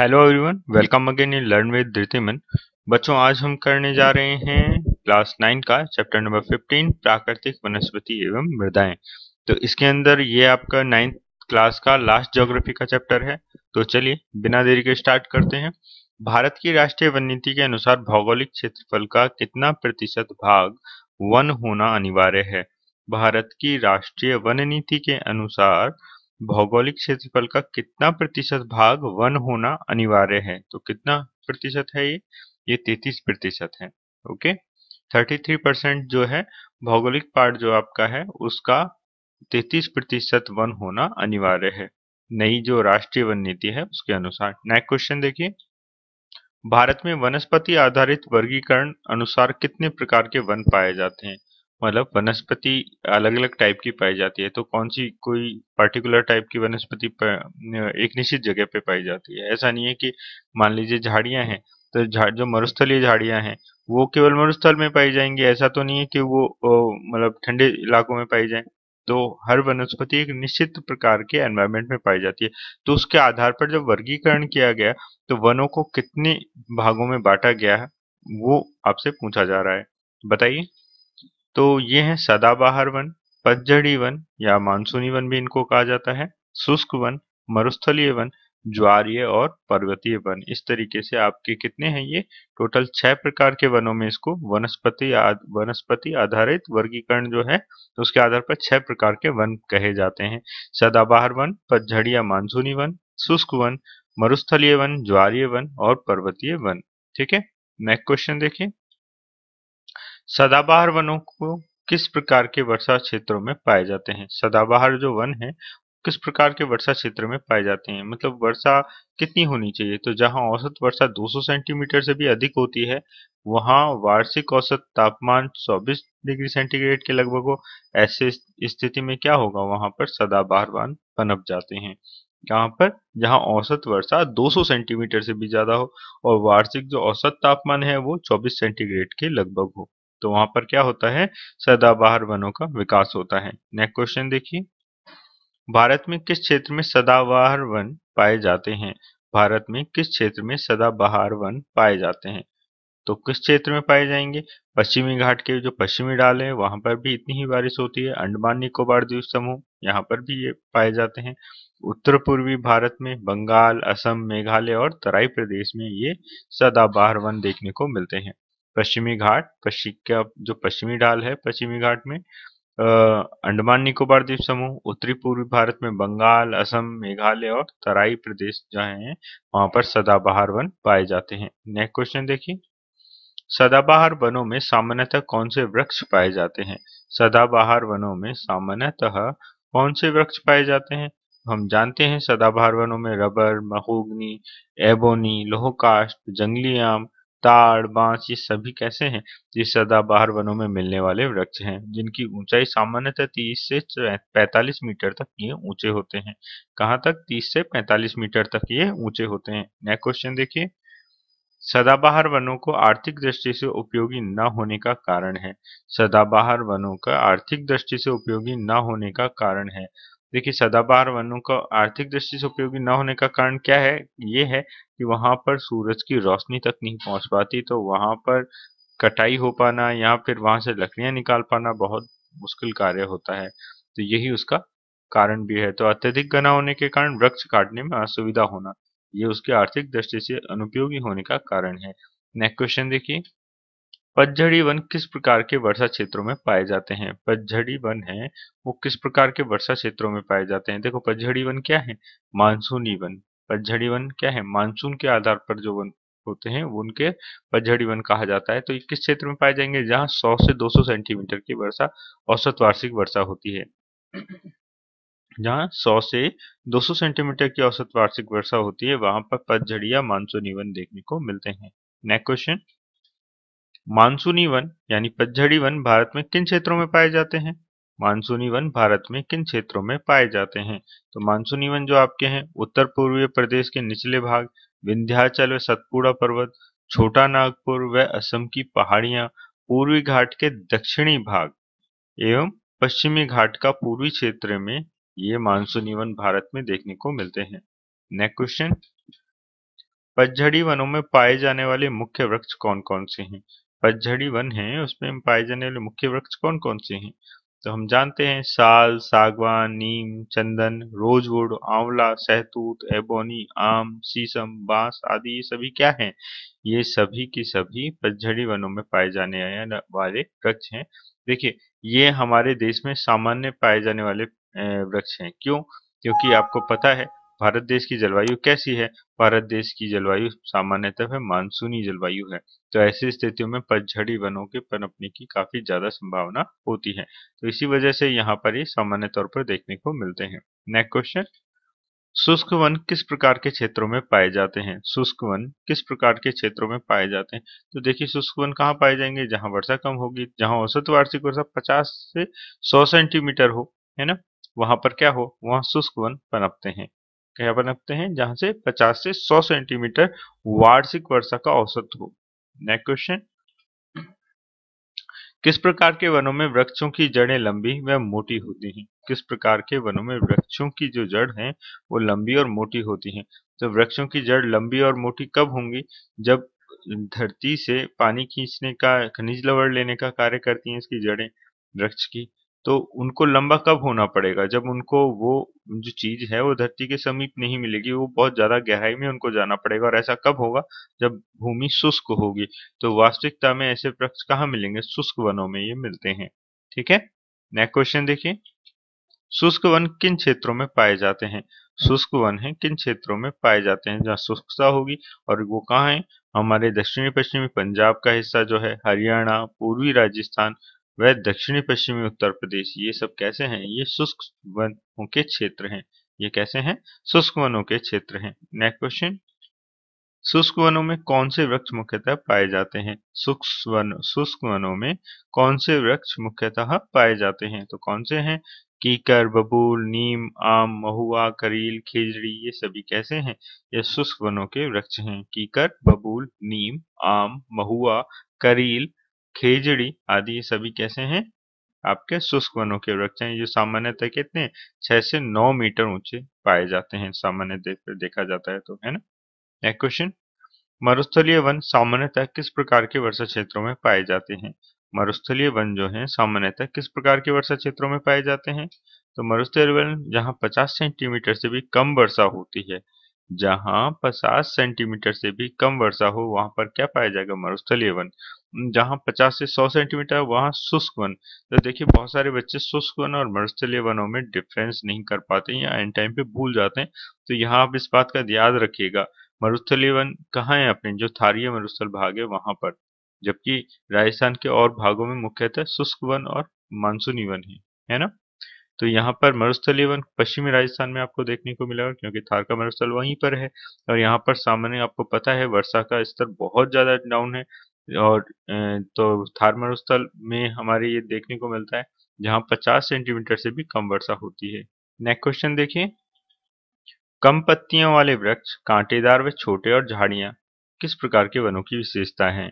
hello everyone welcome again in learn with Dhritiman बच्चों आज हम करने जा रहे हैं क्लास नाइन का चैप्टर नंबर फिफ्टीन प्राकृतिक वनस्पति एवं मृदाएं तो इसके अंदर ये आपका नाइन्थ क्लास का लास्ट ज्योग्राफी का चैप्टर है तो चलिए बिना देरी के स्टार्ट करते हैं भारत की राष्ट्रीय वन नीति के अनुसार भौगोलिक क्षेत्रफल का कितना प्रतिशत भाग वन होना अनिवार्य है भारत की राष्ट्रीय वन नीति के अनुसार भौगोलिक क्षेत्रफल का कितना प्रतिशत भाग वन होना अनिवार्य है तो कितना प्रतिशत है ये ये तैतीस प्रतिशत है ओके थर्टी थ्री परसेंट जो है भौगोलिक पार्ट जो आपका है उसका तैतीस प्रतिशत वन होना अनिवार्य है नई जो राष्ट्रीय वन नीति है उसके अनुसार नेक्स्ट क्वेश्चन देखिए भारत में वनस्पति आधारित वर्गीकरण अनुसार कितने प्रकार के वन पाए जाते हैं मतलब वनस्पति अलग अलग टाइप की पाई जाती है तो कौन सी कोई पर्टिकुलर टाइप की वनस्पति एक निश्चित जगह पे पाई जाती है ऐसा नहीं है कि मान लीजिए झाड़ियां हैं तो झाड़ जो मरुस्थलीय झाड़ियां हैं वो केवल मरुस्थल में पाई जाएंगी ऐसा तो नहीं है कि वो मतलब ठंडे इलाकों में पाई जाए तो हर वनस्पति एक निश्चित प्रकार के एनवायरमेंट में पाई जाती है तो उसके आधार पर जब वर्गीकरण किया गया तो वनों को कितने भागों में बांटा गया है वो आपसे पूछा जा रहा है बताइए तो ये हैं सदाबहार वन पतझड़ी वन या मानसूनी वन भी इनको कहा जाता है शुष्क वन मरुस्थलीय वन ज्वारीय और पर्वतीय वन इस तरीके से आपके कितने हैं ये टोटल छह प्रकार के वनों में इसको वनस्पति वनस्पति आधारित वर्गीकरण जो है तो उसके आधार पर छह प्रकार के वन कहे जाते हैं सदाबहार वन पतझड़ी या मानसूनी वन शुष्क वन मरुस्थलीय वन ज्वारीय वन और पर्वतीय वन ठीक है नेक्स्ट क्वेश्चन देखिए सदाबहार वनों को किस प्रकार के वर्षा क्षेत्रों में पाए जाते हैं सदाबहार जो वन है किस प्रकार के वर्षा क्षेत्र में पाए जाते हैं मतलब वर्षा कितनी होनी चाहिए तो जहां औसत वर्षा 200 सेंटीमीटर से भी अधिक होती है वहां वार्षिक औसत तापमान 24 डिग्री सेंटीग्रेड के लगभग हो ऐसे स्थिति में क्या होगा वहां पर सदाबहार वन पनप जाते हैं यहाँ पर जहाँ औसत वर्षा 200 सेंटीमीटर से भी ज्यादा हो और वार्षिक जो औसत तापमान है वो 24 सेंटीग्रेड के लगभग हो तो वहां पर क्या होता है सदाबहार वनों का विकास होता है नेक्स्ट क्वेश्चन देखिए भारत में किस क्षेत्र में सदाबहार वन पाए जाते हैं भारत में किस क्षेत्र में सदाबहार वन पाए जाते हैं तो किस क्षेत्र में पाए जाएंगे पश्चिमी घाट के जो पश्चिमी डाल है वहां पर भी इतनी ही बारिश होती है अंडमान निकोबार द्वीप समूह यहाँ पर भी ये पाए जाते हैं उत्तर पूर्वी भारत में बंगाल असम मेघालय और तराई प्रदेश में ये सदाबहार वन देखने को मिलते हैं पश्चिमी घाट पश्चिम का जो पश्चिमी ढाल है पश्चिमी घाट में अंडमान निकोबार द्वीप समूह उत्तरी पूर्वी भारत में बंगाल असम मेघालय और तराई प्रदेश जहाँ हैं वहां पर सदाबहार वन पाए जाते हैं नेक्स्ट क्वेश्चन देखिए सदाबहार वनों में सामान्यतः कौन से वृक्ष पाए जाते हैं सदाबहार वनों में सामान्यतः कौन से वृक्ष पाए जाते हैं हम जानते हैं सदाबहार वनों में रबर महोगनी एबोनी लोहकाष्ट जंगली आम ताड़ बांस ये सभी कैसे हैं ये सदाबहार वनों में मिलने वाले वृक्ष हैं जिनकी ऊंचाई सामान्यतः 30 से 45 मीटर तक ये ऊंचे होते हैं कहाँ तक 30 से 45 मीटर तक ये ऊंचे होते हैं नेक्स्ट क्वेश्चन देखिए सदाबहार वनों को आर्थिक दृष्टि से उपयोगी न होने का कारण है सदाबहार वनों का आर्थिक दृष्टि से उपयोगी न होने का कारण है देखिए सदाबहार वनों का आर्थिक दृष्टि से उपयोगी न होने का कारण क्या है ये है कि वहां पर सूरज की रोशनी तक नहीं पहुंच पाती तो वहां पर कटाई हो पाना या फिर वहां से लकड़ियां निकाल पाना बहुत मुश्किल कार्य होता है तो यही उसका कारण भी है तो अत्यधिक घना होने के कारण वृक्ष काटने में असुविधा होना ये उसके आर्थिक दृष्टि से अनुपयोगी होने का कारण है नेक्स्ट क्वेश्चन देखिए पतझड़ी वन किस प्रकार के वर्षा क्षेत्रों में पाए जाते हैं पतझड़ी वन है वो किस प्रकार के वर्षा क्षेत्रों में पाए जाते हैं देखो पतझड़ी वन क्या है मानसूनी वन पतझड़ी वन क्या है मानसून के आधार पर जो वन होते हैं उनके पतझड़ी वन कहा जाता है तो ये किस क्षेत्र में पाए जाएंगे जहाँ सौ से दो सौ सेंटीमीटर की वर्षा औसत वार्षिक वर्षा होती है जहाँ 100 से 200 सेंटीमीटर की औसत वार्षिक वर्षा होती है वहां पर पतझड़ी या मानसूनी वन देखने को मिलते हैं नेक्स्ट क्वेश्चन मानसूनी वन यानी पतझड़ी वन भारत में किन क्षेत्रों में पाए जाते हैं मानसूनी वन भारत में किन क्षेत्रों में पाए जाते हैं तो मानसूनी वन जो आपके हैं उत्तर पूर्वी प्रदेश के निचले भाग विंध्याचल व सतपुड़ा पर्वत छोटा नागपुर व असम की पहाड़ियां पूर्वी घाट के दक्षिणी भाग एवं पश्चिमी घाट का पूर्वी क्षेत्र में ये मानसूनी वन भारत में देखने को मिलते हैं नेक्स्ट क्वेश्चन पतझड़ी वनों में पाए जाने वाले मुख्य वृक्ष कौन कौन से हैं पतझड़ी वन है उसमें पाए जाने वाले मुख्य वृक्ष कौन कौन से हैं तो हम जानते हैं साल सागवान नीम चंदन रोजवुड आंवला सहतूत एबोनी आम शीशम बांस आदि ये सभी क्या हैं ये सभी की सभी पतझड़ी वनों में पाए जाने वाले वृक्ष हैं देखिए ये हमारे देश में सामान्य पाए जाने वाले वृक्ष हैं क्यों क्योंकि आपको पता है भारत देश की जलवायु कैसी है भारत देश की जलवायु सामान्यतः मानसूनी जलवायु है तो ऐसी स्थितियों में पतझड़ी वनों के पनपने की काफी ज्यादा संभावना होती है तो इसी वजह से यहाँ पर ये सामान्य तौर पर देखने को मिलते हैं नेक्स्ट क्वेश्चन शुष्क वन किस प्रकार के क्षेत्रों में पाए जाते हैं शुष्क वन किस प्रकार के क्षेत्रों में पाए जाते हैं तो देखिए शुष्क वन कहाँ पाए जाएंगे जहां वर्षा कम होगी जहां औसत वार्षिक वर्षा 50 से 100 सेंटीमीटर हो है ना वहां पर क्या हो वहां शुष्क वन पनपते हैं क्या बनाते हैं जहां से 50 से 100 सेंटीमीटर वार्षिक वर्षा का औसत हो नेक्स्ट क्वेश्चन किस प्रकार के वनों में वृक्षों की जड़ें लंबी व मोटी होती हैं किस प्रकार के वनों में वृक्षों की जो जड़ है वो लंबी और मोटी होती हैं तो वृक्षों की जड़ लंबी और मोटी कब होंगी जब धरती से पानी खींचने का खनिज लवड़ लेने का कार्य करती हैं इसकी जड़ें वृक्ष की तो उनको लंबा कब होना पड़ेगा जब उनको वो जो चीज है वो धरती के समीप नहीं मिलेगी वो बहुत ज्यादा गहराई में उनको जाना पड़ेगा और ऐसा कब होगा जब भूमि शुष्क होगी तो वास्तविकता में ऐसे वृक्ष कहाँ मिलेंगे शुष्क वनों में ये मिलते हैं ठीक है नेक्स्ट क्वेश्चन देखिए शुष्क वन किन क्षेत्रों में पाए जाते हैं शुष्क वन है किन क्षेत्रों में पाए जाते हैं जहाँ शुष्कता होगी और वो कहाँ है हमारे दक्षिणी पश्चिमी पंजाब का हिस्सा जो है हरियाणा पूर्वी राजस्थान वह दक्षिणी पश्चिमी उत्तर प्रदेश ये सब कैसे हैं ये शुष्क वनों के क्षेत्र हैं ये कैसे हैं शुष्क वनों के क्षेत्र हैं नेक्स्ट क्वेश्चन शुष्क वनों में कौन से वृक्ष मुख्यतः पाए जाते हैं शुष्क वन शुष्क वनों में कौन से वृक्ष मुख्यतः पाए जाते हैं तो कौन से हैं कीकर बबूल नीम आम महुआ करील खेजड़ी ये सभी कैसे हैं ये शुष्क वनों के वृक्ष हैं कीकर बबूल नीम आम महुआ करील खेजड़ी आदि ये सभी कैसे हैं आपके शुष्क वनों के वृक्ष हैं जो सामान्यतः कितने छह से नौ मीटर ऊंचे पाए जाते हैं सामान्य देखा जाता है तो है ना नेक्स्ट क्वेश्चन मरुस्थलीय वन सामान्यतः किस प्रकार के वर्षा क्षेत्रों में पाए जाते हैं मरुस्थलीय वन जो है सामान्यतः किस प्रकार के वर्षा क्षेत्रों में पाए जाते हैं तो मरुस्थलीय वन जहाँ पचास सेंटीमीटर से भी कम वर्षा होती है जहाँ 50 सेंटीमीटर से भी कम वर्षा हो वहां पर क्या पाया जाएगा मरुस्थलीय वन जहाँ 50 से 100 सेंटीमीटर वहां शुष्क वन तो देखिए बहुत सारे बच्चे शुष्क वन और मरुस्थलीय वनों में डिफरेंस नहीं कर पाते या एंड टाइम पे भूल जाते हैं तो यहाँ आप इस बात का याद रखिएगा मरुस्थलीय वन कहाँ है अपने जो थारीय मरुस्थल भाग है वहां पर जबकि राजस्थान के और भागों में मुख्यतः शुष्क वन और मानसूनी वन है है ना तो यहाँ पर मरुस्थल एवं पश्चिमी राजस्थान में आपको देखने को मिलेगा क्योंकि थार का मरुस्थल वहीं पर है और यहाँ पर सामान्य आपको पता है वर्षा का स्तर बहुत ज़्यादा डाउन है और तो थार मरुस्थल में हमारे ये देखने को मिलता है जहाँ 50 सेंटीमीटर से भी कम वर्षा होती है नेक्स्ट क्वेश्चन देखिए कम पत्तियों वाले वृक्ष कांटेदार व छोटे और झाड़ियां किस प्रकार के वनों की विशेषता है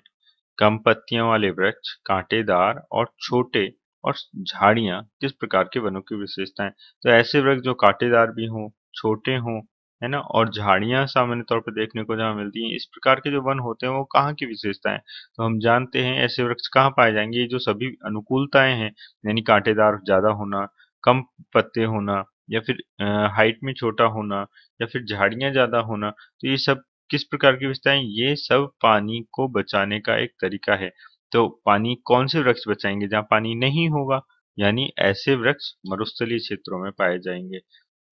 कम पत्तियों वाले वृक्ष कांटेदार और छोटे और झाड़ियाँ किस प्रकार के वनों की विशेषताएं तो ऐसे वृक्ष जो कांटेदार भी हों छोटे हों है ना और झाड़ियाँ सामान्य तौर पर देखने को जहाँ मिलती हैं इस प्रकार के जो वन होते हैं वो कहाँ की विशेषताएं तो हम जानते हैं ऐसे वृक्ष कहाँ पाए जाएंगे ये जो सभी अनुकूलताएं हैं यानी कांटेदार ज़्यादा होना कम पत्ते होना या फिर हाइट में छोटा होना या फिर झाड़ियाँ ज़्यादा होना तो ये सब किस प्रकार की विशेषताएं ये सब पानी को बचाने का एक तरीका है तो पानी कौन से वृक्ष बचाएंगे जहाँ पानी नहीं होगा यानी ऐसे वृक्ष मरुस्थलीय क्षेत्रों में पाए जाएंगे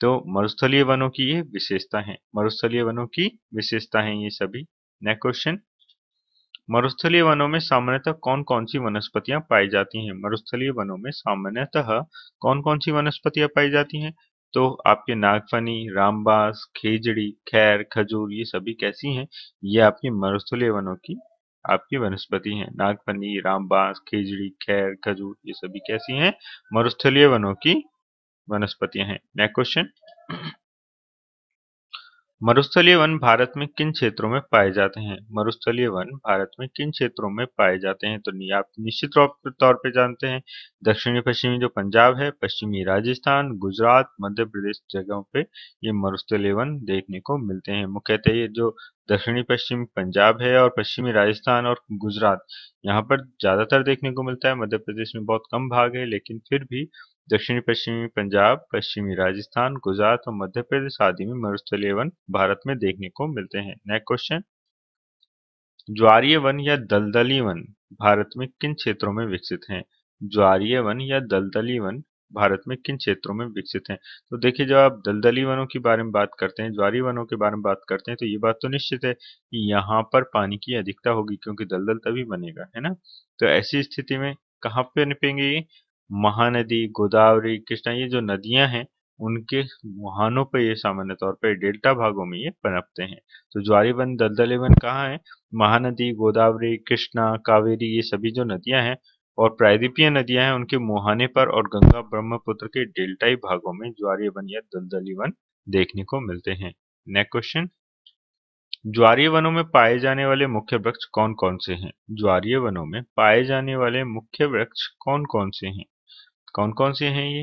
तो मरुस्थलीय वनों की ये विशेषता है मरुस्थलीय वनों की विशेषता है ये सभी नेक्स्ट क्वेश्चन मरुस्थलीय वनों में सामान्यतः कौन कौन सी वनस्पतियां पाई जाती हैं मरुस्थलीय वनों में सामान्यतः कौन कौन सी वनस्पतियां पाई जाती हैं तो आपके नागफनी रामबास खेजड़ी खैर खजूर ये सभी कैसी हैं ये आपकी मरुस्थलीय वनों की आपकी वनस्पति हैं नागपनी रामबास खेजड़ी खैर खजूर ये सभी कैसी हैं मरुस्थलीय वनों की वनस्पतियां हैं नेक्स्ट क्वेश्चन मरुस्थलीय वन भारत में किन क्षेत्रों में पाए जाते हैं मरुस्थलीय वन भारत में किन क्षेत्रों में पाए जाते हैं तो आप निश्चित तौर पर जानते हैं दक्षिणी पश्चिमी जो पंजाब है पश्चिमी राजस्थान गुजरात मध्य प्रदेश जगहों पे ये मरुस्थलीय वन देखने को मिलते हैं मुख्यतः ये जो दक्षिणी पश्चिम पंजाब है और पश्चिमी राजस्थान और गुजरात यहाँ पर ज्यादातर देखने को मिलता है मध्य प्रदेश में बहुत कम भाग है लेकिन फिर भी दक्षिणी पश्चिमी पंजाब पश्चिमी राजस्थान गुजरात और मध्य प्रदेश आदि में मरुस्थलीय वन भारत में देखने को मिलते हैं नेक्स्ट क्वेश्चन ज्वारीय वन या दलदली वन भारत में किन क्षेत्रों में विकसित हैं ज्वारीय वन या दलदली वन भारत में किन क्षेत्रों में विकसित हैं तो देखिए जब आप दलदली वनों के बारे में बात करते हैं ज्वारी वनों के बारे में बात करते हैं तो ये बात तो निश्चित है कि यहाँ पर पानी की अधिकता होगी क्योंकि दलदल तभी बनेगा है ना तो ऐसी स्थिति में कहाँ पे निपेंगे ये महानदी गोदावरी कृष्णा ये जो नदियां हैं उनके मुहानों पर ये सामान्य तौर पर डेल्टा भागों में ये पनपते हैं तो ज्वारी वन दलदले वन कहाँ है महानदी गोदावरी कृष्णा कावेरी ये सभी जो नदियां हैं और प्रायद्वीपीय नदियां हैं उनके मुहाने पर और गंगा ब्रह्मपुत्र के डेल्टाई भागों में ज्वारी वन या दलदली वन देखने को मिलते हैं नेक्स्ट क्वेश्चन ज्वारीय वनों में पाए जाने वाले मुख्य वृक्ष कौन कौन से हैं ज्वारीय वनों में पाए जाने वाले मुख्य वृक्ष कौन कौन से हैं कौन कौन से हैं ये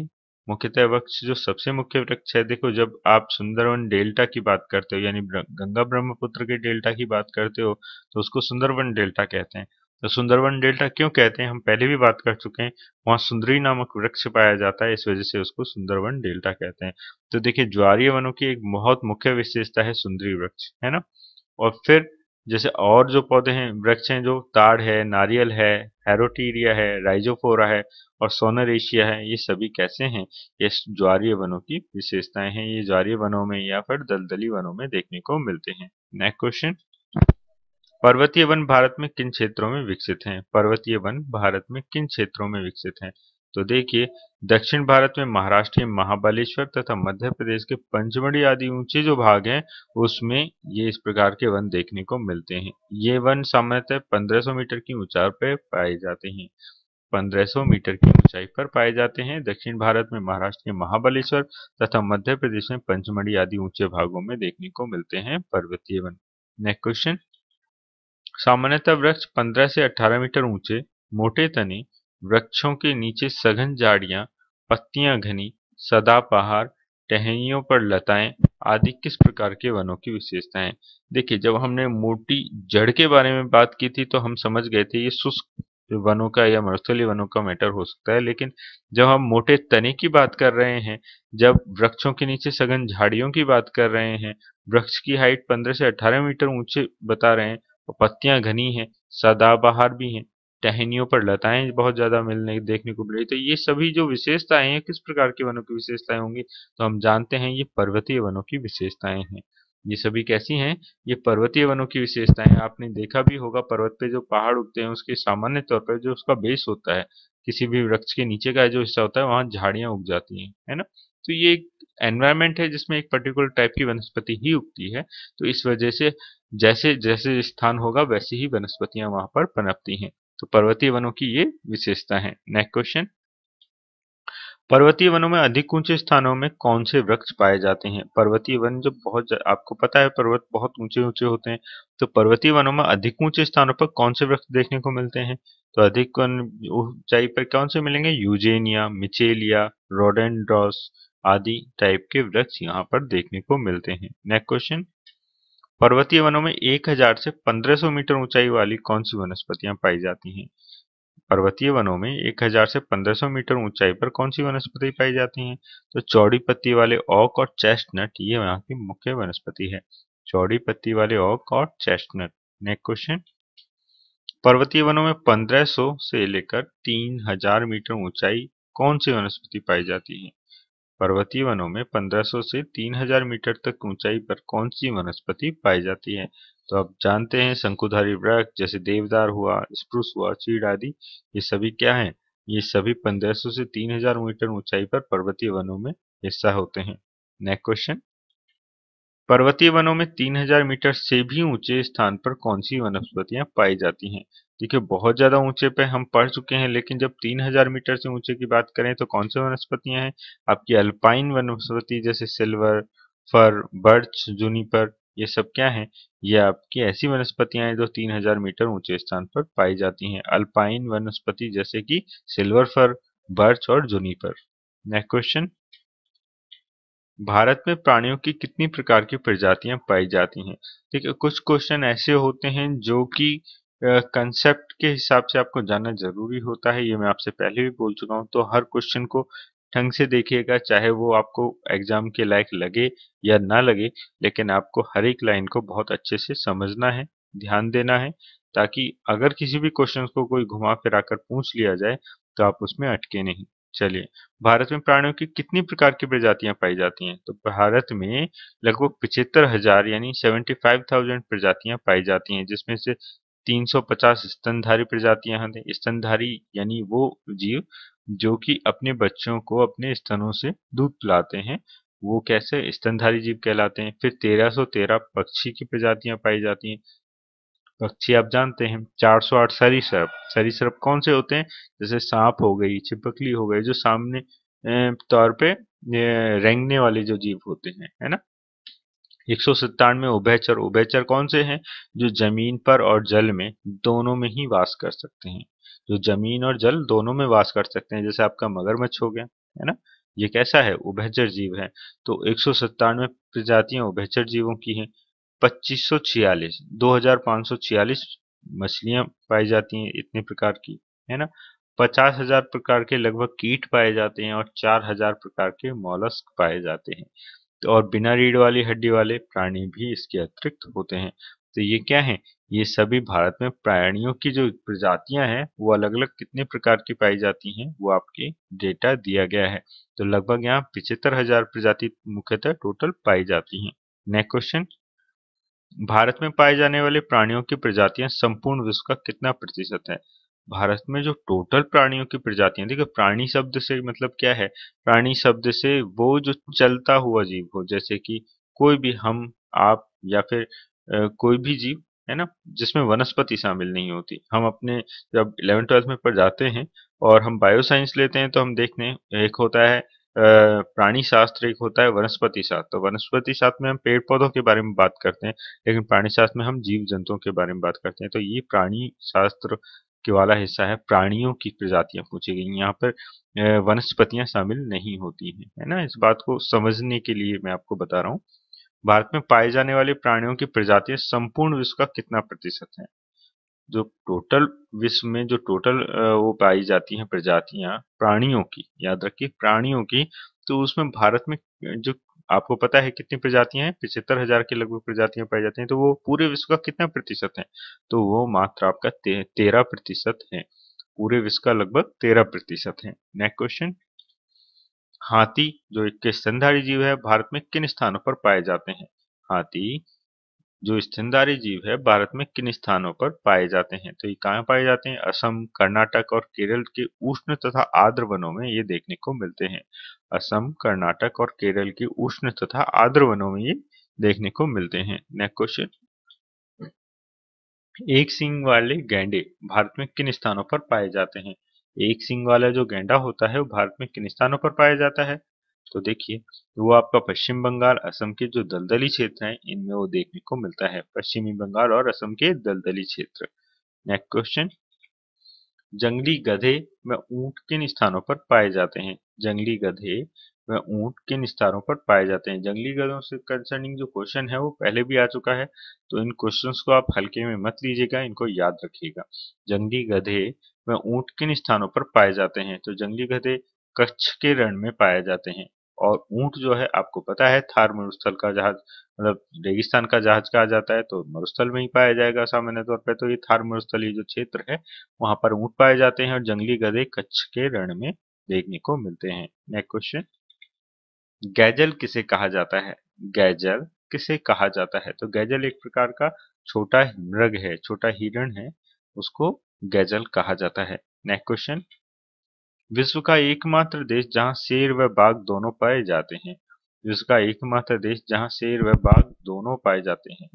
मुख्यतः वृक्ष जो सबसे मुख्य वृक्ष है देखो जब आप सुंदरवन डेल्टा की बात करते हो यानी गंगा ब्रह्मपुत्र के डेल्टा की बात करते हो तो उसको सुंदरवन डेल्टा कहते हैं तो सुंदरवन डेल्टा क्यों कहते हैं हम पहले भी बात कर चुके हैं वहाँ सुंदरी नामक वृक्ष पाया जाता है इस वजह से उसको सुंदरवन डेल्टा कहते हैं तो देखिये ज्वारीय वनों की एक बहुत मुख्य विशेषता है सुंदरी वृक्ष है ना और फिर जैसे और जो पौधे हैं वृक्ष हैं जो ताड़ है नारियल है हेरोटीरिया है राइजोफोरा है और सोनर एशिया है ये सभी कैसे हैं ये ज्वारीय वनों की विशेषताएं हैं ये ज्वारीय वनों में या फिर दलदली वनों में देखने को मिलते हैं नेक्स्ट क्वेश्चन पर्वतीय वन भारत में किन क्षेत्रों में विकसित हैं पर्वतीय वन भारत में किन क्षेत्रों में विकसित हैं तो देखिए दक्षिण भारत में महाराष्ट्र के महाबलेश्वर तथा मध्य प्रदेश के पंचमढ़ी आदि ऊंचे जो भाग हैं उसमें ये इस प्रकार के वन देखने को मिलते हैं ये वन सामान्यतः 1500 मीटर की ऊंचाई पर पाए जाते हैं 1500 मीटर की ऊंचाई पर पाए जाते हैं दक्षिण भारत में महाराष्ट्र के महाबलेश्वर तथा मध्य प्रदेश में पंचमढ़ी आदि ऊंचे भागों में देखने को मिलते हैं पर्वतीय वन नेक्स्ट क्वेश्चन सामान्यतः वृक्ष पंद्रह से अठारह मीटर ऊंचे मोटे तने वृक्षों के नीचे सघन झाड़ियां पत्तियां घनी पहाड़ टहनियों पर लताएं आदि किस प्रकार के वनों की विशेषताएं देखिए जब हमने मोटी जड़ के बारे में बात की थी तो हम समझ गए थे ये शुष्क वनों का या मरुस्थली वनों का मैटर हो सकता है लेकिन जब हम मोटे तने की बात कर रहे हैं जब वृक्षों के नीचे सघन झाड़ियों की बात कर रहे हैं वृक्ष की हाइट 15 से 18 मीटर ऊंचे बता रहे हैं और पत्तियां घनी हैं सदाबहार भी हैं टहनियों पर लताएं बहुत ज्यादा मिलने देखने को मिल रही तो ये सभी जो विशेषताएं हैं किस प्रकार के वनों की विशेषताएं होंगी तो हम जानते हैं ये पर्वतीय वनों की विशेषताएं हैं ये सभी कैसी हैं ये पर्वतीय वनों की विशेषताएं आपने देखा भी होगा पर्वत पे जो पहाड़ उगते हैं उसके सामान्य तौर पर जो उसका बेस होता है किसी भी वृक्ष के नीचे का जो हिस्सा होता है वहां झाड़ियां उग जाती हैं है ना तो ये एक एनवायरमेंट है जिसमें एक पर्टिकुलर टाइप की वनस्पति ही उगती है तो इस वजह से जैसे जैसे स्थान होगा वैसे ही वनस्पतियां वहां पर पनपती हैं तो पर्वतीय वनों की ये विशेषता है नेक्स्ट क्वेश्चन पर्वतीय वनों में अधिक ऊंचे स्थानों में कौन से वृक्ष पाए जाते हैं पर्वतीय वन जब बहुत आपको पता है पर्वत बहुत ऊंचे ऊंचे होते हैं तो पर्वतीय वनों में अधिक ऊंचे स्थानों पर कौन से वृक्ष देखने को मिलते हैं तो अधिक ऊंचाई पर कौन से मिलेंगे यूजेनिया मिचेलिया रोडेंड्रॉस आदि टाइप के वृक्ष यहाँ पर देखने को मिलते हैं नेक्स्ट क्वेश्चन पर्वतीय वनों में 1000 से 1500 मीटर ऊंचाई वाली कौन सी वनस्पतियां पाई जाती हैं पर्वतीय वनों में 1000 से 1500 मीटर ऊंचाई पर कौन सी वनस्पति पाई जाती हैं तो चौड़ी पत्ती वाले ऑक और चेस्टनट ये यहाँ की मुख्य वनस्पति है चौड़ी पत्ती वाले ऑक और चेस्टनट नेक्स्ट क्वेश्चन पर्वतीय वनों में 1500 से लेकर 3000 मीटर ऊंचाई कौन सी वनस्पति पाई जाती है पर्वतीय वनों में 1500 से 3000 मीटर तक ऊंचाई पर कौन सी वनस्पति पाई जाती है तो आप जानते हैं शंकुधारी वृक्ष जैसे देवदार हुआ स्प्रूस हुआ चीड़ आदि ये सभी क्या हैं ये सभी 1500 से 3000 मीटर ऊंचाई पर पर्वतीय वनों में हिस्सा होते हैं नेक्स्ट क्वेश्चन पर्वतीय वनों में 3000 मीटर से भी ऊंचे स्थान पर कौन सी वनस्पतियां पाई जाती हैं देखिए बहुत ज्यादा ऊंचे पे हम पढ़ चुके हैं लेकिन जब 3000 मीटर से ऊंचे की बात करें तो कौन सी वनस्पतियां हैं आपकी अल्पाइन वनस्पति जैसे सिल्वर फर बर्च जूनीपर ये सब क्या है ये आपकी ऐसी वनस्पतियां हैं जो 3000 मीटर ऊंचे स्थान पर पाई जाती हैं अल्पाइन वनस्पति जैसे कि सिल्वर फर बर्च और जूनीपर नेक्स्ट क्वेश्चन भारत में प्राणियों की कितनी प्रकार की प्रजातियां पाई जाती हैं ठीक है कुछ क्वेश्चन ऐसे होते हैं जो कि कंसेप्ट के हिसाब से आपको जानना जरूरी होता है ये मैं आपसे पहले भी बोल चुका हूँ तो हर क्वेश्चन को ढंग से देखिएगा चाहे वो आपको एग्जाम के लायक लगे या ना लगे लेकिन आपको हर एक लाइन को बहुत अच्छे से समझना है ध्यान देना है ताकि अगर किसी भी क्वेश्चन को कोई घुमा फिरा कर पूछ लिया जाए तो आप उसमें अटके नहीं चलिए भारत में प्राणियों की कितनी प्रकार की प्रजातियां पाई जाती हैं तो भारत में लगभग पिछहत्तर हजार यानी सेवेंटी फाइव थाउजेंड प्रजातियां पाई जाती हैं जिसमें से 350 स्तनधारी प्रजातियां हैं स्तनधारी यानी वो जीव जो कि अपने बच्चों को अपने स्तनों से दूध पिलाते हैं वो कैसे स्तनधारी जीव कहलाते हैं फिर 1313 पक्षी की प्रजातियां पाई जाती हैं पक्षी आप जानते हैं चार सौ आठ सरी सरीसृप कौन से होते हैं जैसे सांप हो गई छिपकली हो गई जो सामने तौर पे रेंगने वाले जो जीव होते हैं है ना एक सौ सत्तानवे उभयचर उभयचर कौन से हैं जो जमीन पर और जल में दोनों में ही वास कर सकते हैं जो जमीन और जल दोनों में वास कर सकते हैं जैसे आपका मगरमच्छ हो गया है ना ये कैसा है उभयचर जीव है तो एक सौ सत्तानवे प्रजातियां उभयचर जीवों की हैं 2546 2546 मछलियां पाई जाती हैं इतने प्रकार की है ना पचास हजार प्रकार के लगभग कीट पाए जाते हैं और चार हजार प्रकार के मॉलस्क पाए जाते हैं तो और बिना रीढ़ वाली हड्डी वाले प्राणी भी इसके अतिरिक्त होते हैं तो ये क्या है ये सभी भारत में प्राणियों की जो प्रजातियां हैं वो अलग अलग कितने प्रकार की पाई जाती हैं वो आपके डेटा दिया गया है तो लगभग यहाँ पिछहत्तर हजार प्रजाति मुख्यतः टोटल पाई जाती है नेक्स्ट क्वेश्चन भारत में पाए जाने वाले प्राणियों की प्रजातियां संपूर्ण विश्व का कितना प्रतिशत है भारत में जो टोटल प्राणियों की प्रजातियां देखिए प्राणी शब्द से मतलब क्या है प्राणी शब्द से वो जो चलता हुआ जीव हो जैसे कि कोई भी हम आप या फिर कोई भी जीव है ना जिसमें वनस्पति शामिल नहीं होती हम अपने जब इलेवन ट्वेल्थ में पढ़ जाते हैं और हम बायोसाइंस लेते हैं तो हम देखने एक होता है प्राणी शास्त्र एक होता है वनस्पति शास्त्र तो वनस्पति शास्त्र में हम पेड़ पौधों के बारे में बात करते हैं लेकिन प्राणी शास्त्र में हम जीव जंतुओं के बारे में बात करते हैं तो ये प्राणी शास्त्र के वाला हिस्सा है प्राणियों की प्रजातियां पूछी गई यहाँ पर वनस्पतियां शामिल नहीं होती हैं है ना इस बात को समझने के लिए मैं आपको बता रहा हूँ भारत में पाए जाने वाले प्राणियों की प्रजातियां संपूर्ण विश्व का कितना प्रतिशत है जो टोटल विश्व में जो टोटल वो पाई जाती हैं प्रजातियां प्राणियों की याद रखिए प्राणियों की तो उसमें भारत में जो आपको पता है कितनी प्रजातियां हैं पिछहत्तर हजार के लगभग प्रजातियां पाई जाती हैं तो वो पूरे विश्व का कितना प्रतिशत है तो वो मात्र आपका ते, तेरह प्रतिशत है पूरे विश्व का लगभग तेरह प्रतिशत है नेक्स्ट क्वेश्चन हाथी जो एक स्तनधारी जीव है भारत में किन स्थानों पर पाए जाते हैं हाथी जो स्तनधारी जीव है भारत में किन स्थानों पर पाए जाते हैं तो ये कहाँ पाए जाते हैं असम कर्नाटक और केरल के उष्ण तथा आर्द्र वनों में ये देखने को मिलते हैं असम कर्नाटक और केरल के उष्ण तथा आर्द्र वनों में ये देखने को मिलते हैं नेक्स्ट क्वेश्चन एक सिंग वाले गेंडे भारत में किन स्थानों पर पाए जाते हैं एक सिंग वाला जो गेंडा होता है वो भारत में किन स्थानों पर पाया जाता है तो देखिए वो आपका पश्चिम बंगाल असम के जो दलदली क्षेत्र हैं इनमें वो देखने को मिलता है पश्चिमी बंगाल और असम के दलदली क्षेत्र नेक्स्ट क्वेश्चन जंगली गधे व ऊंट किन स्थानों पर पाए जाते हैं जंगली गधे व ऊंट किन स्थानों पर पाए जाते हैं जंगली गधों से कंसर्निंग जो क्वेश्चन है वो पहले भी आ चुका है तो इन क्वेश्चंस को आप हल्के में मत लीजिएगा इनको याद रखिएगा जंगली गधे व ऊंट किन स्थानों पर पाए जाते हैं तो जंगली गधे कच्छ के रण में पाए जाते हैं और ऊंट जो है आपको पता है थार मरुस्थल का जहाज मतलब रेगिस्तान का जहाज कहा जाता है तो मरुस्थल में ही पाया जाएगा सामान्य तौर पर तो ये थार मरुस्थल ये जो क्षेत्र है वहां पर ऊंट पाए जाते हैं और जंगली गधे कच्छ के रण में देखने को मिलते हैं नेक्स्ट क्वेश्चन गैजल किसे कहा जाता है गैजल किसे कहा जाता है तो गैजल एक प्रकार का छोटा मृग है छोटा हिरण है उसको गैजल कहा जाता है नेक्स्ट क्वेश्चन विश्व का एकमात्र देश जहां शेर व बाघ दोनों पाए जाते हैं विश्व का एकमात्र देश जहां शेर व बाघ दोनों पाए जाते हैं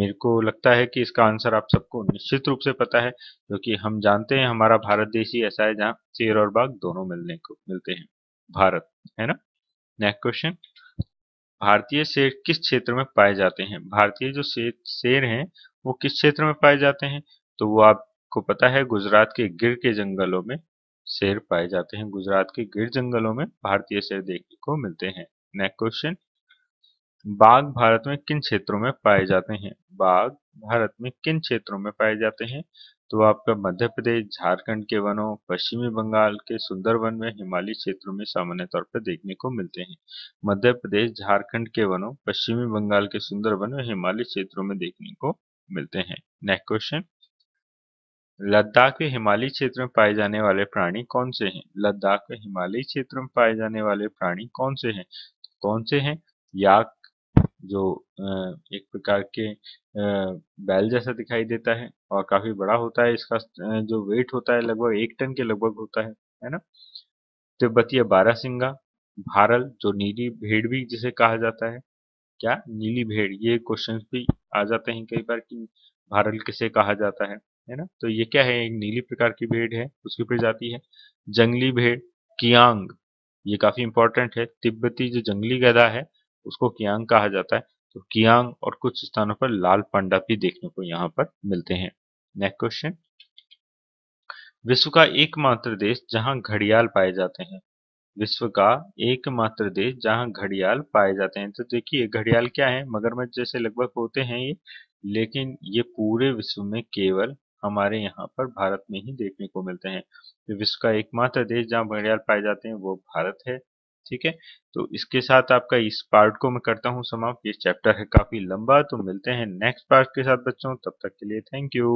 मेरे को लगता है कि इसका आंसर आप सबको निश्चित रूप से पता है क्योंकि हम जानते हैं हमारा भारत देश ही ऐसा है जहाँ शेर और बाघ दोनों मिलने को मिलते हैं भारत है ना नेक्स्ट क्वेश्चन भारतीय शेर किस क्षेत्र में पाए जाते हैं भारतीय जो शेर शेर हैं वो किस क्षेत्र में पाए जाते हैं तो वो आपको पता है गुजरात के गिर के जंगलों में शेर पाए जाते हैं गुजरात के गिर जंगलों में भारतीय शेर देखने को मिलते हैं नेक्स्ट क्वेश्चन बाघ भारत में किन क्षेत्रों में पाए जाते हैं बाघ भारत में किन क्षेत्रों में पाए जाते हैं तो आपका मध्य प्रदेश झारखंड के वनों पश्चिमी बंगाल के सुंदरवन में हिमालय क्षेत्रों में सामान्य तौर पर देखने को मिलते हैं मध्य प्रदेश झारखंड के वनों पश्चिमी बंगाल के सुंदरवन में हिमालय क्षेत्रों में देखने को मिलते हैं नेक्स्ट क्वेश्चन लद्दाख के हिमालयी क्षेत्र में पाए जाने वाले प्राणी कौन से हैं लद्दाख के हिमालयी क्षेत्र में पाए जाने वाले प्राणी कौन से हैं तो कौन से हैं याक जो एक प्रकार के बैल जैसा दिखाई देता है और काफी बड़ा होता है इसका जो वेट होता है लगभग एक टन के लगभग होता है है ना तिब्बतीय बारा सिंगा भारल जो नीली भेड़ भी जिसे कहा जाता है क्या नीली भेड़ ये क्वेश्चन भी आ जाते हैं कई बार कि भारल किसे कहा जाता है है ना तो ये क्या है एक नीली प्रकार की भेड़ है उसके ऊपर जाती है जंगली भेड़ कियांग ये काफी इंपॉर्टेंट है तिब्बती जो जंगली गधा है उसको कियांग कहा जाता है तो कियांग और कुछ स्थानों पर लाल पांडा भी देखने को यहाँ पर मिलते हैं नेक्स्ट क्वेश्चन विश्व का एकमात्र देश जहाँ घड़ियाल पाए जाते हैं विश्व का एकमात्र देश जहाँ घड़ियाल पाए जाते हैं तो देखिए घड़ियाल क्या है मगरमच्छ जैसे लगभग होते हैं ये लेकिन ये पूरे विश्व में केवल हमारे यहाँ पर भारत में ही देखने को मिलते हैं विश्व का एकमात्र देश जहाँ घड़ियाल पाए जाते हैं वो भारत है ठीक है तो इसके साथ आपका इस पार्ट को मैं करता हूँ समाप्त ये चैप्टर है काफी लंबा तो मिलते हैं नेक्स्ट पार्ट के साथ बच्चों तब तक के लिए थैंक यू